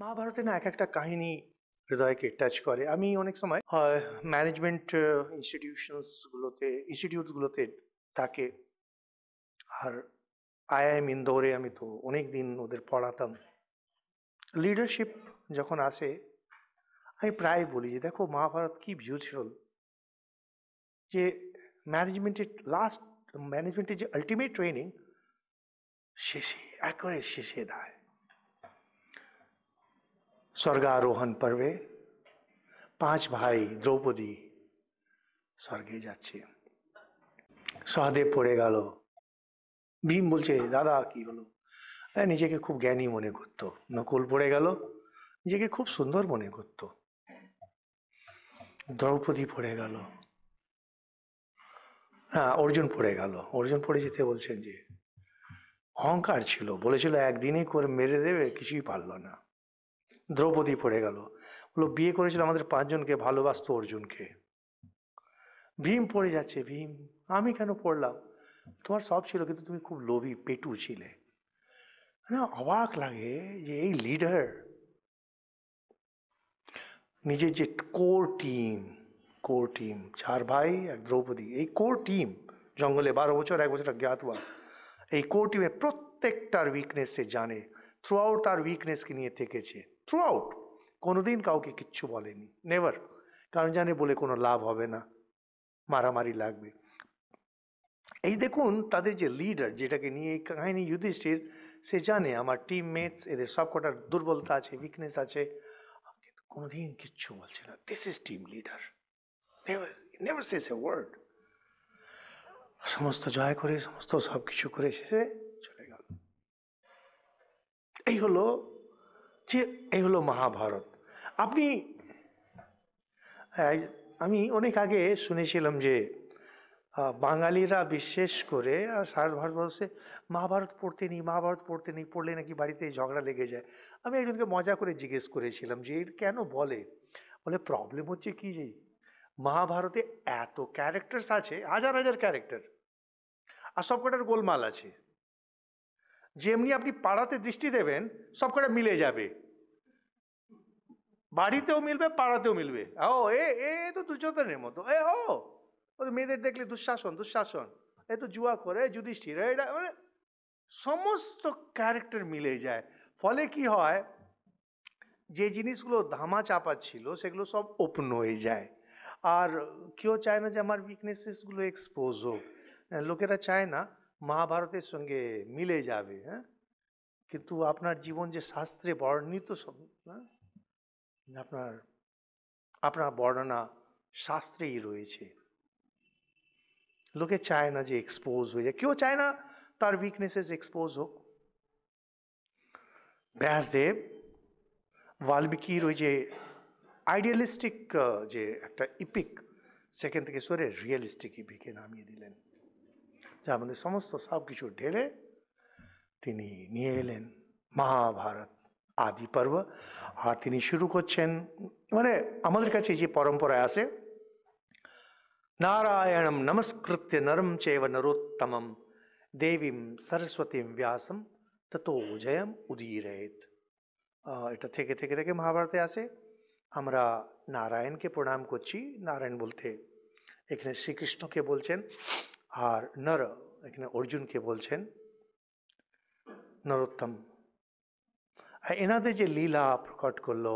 মহাভারতে না এক একটা কাহিনী হৃদয়কে টাচ করে আমি অনেক সময় ম্যানেজমেন্ট ইনস্টিটিউশনসগুলোতে ইনস্টিটিউটসগুলোতে থাকে আর আইআইএম ইন্দোরে আমি তো অনেক দিন ওদের পড়াতাম লিডারশিপ যখন আসে আমি প্রায় বলি যে দেখো মহাভারত কি বিউটিফুল যে ম্যানেজমেন্টের লাস্ট ম্যানেজমেন্টের যে আলটিমেট ট্রেনিং শেষে একবারে শেষে দেয় স্বর্গারোহণ পর্বে পাঁচ ভাই দ্রৌপদী স্বর্গে যাচ্ছে সহদেব পড়ে গেল ভীম বলছে দাদা কি হলো নিজেকে খুব জ্ঞানী মনে করত নকুল পড়ে গেল নিজেকে খুব সুন্দর মনে করত দ্রৌপদী পড়ে গেল হ্যাঁ অর্জুন পড়ে গেল অর্জুন পড়ে যেতে বলছেন যে অহংকার ছিল বলেছিল একদিনই করে মেরে দেবে কিছুই পারল না দ্রৌপদী পড়ে গেল বললো বিয়ে করেছিল আমাদের পাঁচজনকে ভালোবাসত অর্জুনকে ভীম পড়ে যাচ্ছে ভীম আমি কেন পড়লাম তোমার সব ছিল কিন্তু তুমি খুব লোভী পেটু ছিলে মানে অবাক লাগে যে এই লিডার নিজের যে কোর টিম কোর টিম চার ভাই এক দ্রৌপদী এই কোর টিম জঙ্গলে বারো বছর এক বছর জ্ঞাতবাস এই কোর টিমের প্রত্যেকটার উইকনেস সে জানে থ্রু আউট তার উইকনেসকে নিয়ে থেকেছে থ্রু আউট কোনোদিন কাউকে কিচ্ছু বলেনি নেভার কারণ জানে বলে কোনো লাভ হবে না মারামারি লাগবে এই দেখুন তাদের যে লিডার যেটাকে নিয়ে এই কাহিনী যুধিষ্ঠির সে জানে আমার টিমমেটস এদের সবকটার দুর্বলতা আছে উইকনেস আছে কিন্তু কোনোদিন কিচ্ছু বলছে না this is team leader never says a word সমস্ত জয় করে সমস্ত সব কিছু করে সে চলে গেল এই হলো যে এই হলো মহাভারত আপনি আমি অনেক আগে শুনেছিলাম যে বাঙালিরা বিশেষ করে আর সারা ভারতবর্ষে মহাভারত পড়তে নেই মহাভারত পড়তে নেই পড়লে নাকি বাড়িতে ঝগড়া লেগে যায় আমি একজনকে মজা করে জিজ্ঞেস করেছিলাম যে এর কেন বলে বলে প্রবলেম হচ্ছে কি যে মহাভারতে এত ক্যারেক্টার্স আছে হাজার হাজার ক্যারেক্টার আর সবকটার গোলমাল আছে যেমনি আপনি পাড়াতে দৃষ্টি দেবেন সবকটা মিলে যাবে বাড়িতেও মিলবে পাড়াতেও মিলবে ও এ এ তো দুর্যোধনের মতো এ ও মেয়েদের দেখলে দুঃশাসন দুঃশাসন এ তো জুয়া করে যুধিষ্ঠির এটা মানে সমস্ত ক্যারেক্টার মিলে যায় ফলে কি হয় যে জিনিসগুলো ধামা চাপা ছিল সেগুলো সব ওপেন হয়ে যায় আর কেউ চায় না যে আমার উইকনেসেসগুলো এক্সপোজ হোক হ্যাঁ, লোকেরা চায় না মহাভারতের সঙ্গে মিলে যাবে হ্যাঁ কিন্তু আপনার জীবন যে শাস্ত্রে বর্ণিত সব হ্যাঁ আপনার আপনার বর্ণনা শাস্ত্রেই রয়েছে লোকে চায় না যে এক্সপোজ হয়ে যায় কেউ চায় না তার উইকনেসেস এক্সপোজ হোক ব্যাসদেব বাল্মীকির ওই যে আইডিয়ালিস্টিক যে একটা ইপিক সেখান থেকে সরে রিয়েলিস্টিক ইপিকে নামিয়ে দিলেন যা আমাদের সমস্ত সব কিছু ঢেলে তিনি নিয়ে এলেন মহাভারত आदि पर्व आरतीनी शुरू করছেন মানে আমাদের কাছে এই যে পরম্পরা আছে নারায়ণম নমскෘত্য নরম চেবনরত্তমম দেবিম সরস্বতীম ব্যাസം ততো অজয়ম উদীরেত এটা থেকে থেকে থেকে মহাভারতে আসে আমরা নারায়ণ কে প্রণাম কোচি নারায়ণ बोलते এখানে ଶ୍ରୀକୃଷ୍ଣ কে বলছেন আর নর এখানে अर्जुन কে বলছেন নরত্তম হ্যাঁ, এনাদের যে লীলা প্রকট করলো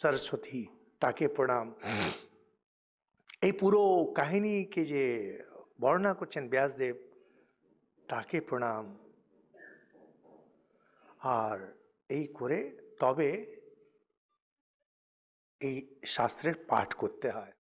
সরস্বতী তাকে প্রণাম এই পুরো কাহিনীকে যে বর্ণনা করছেন ব্যাসদেব তাকে প্রণাম আর এই করে তবে এই শাস্ত্রের পাঠ করতে হয়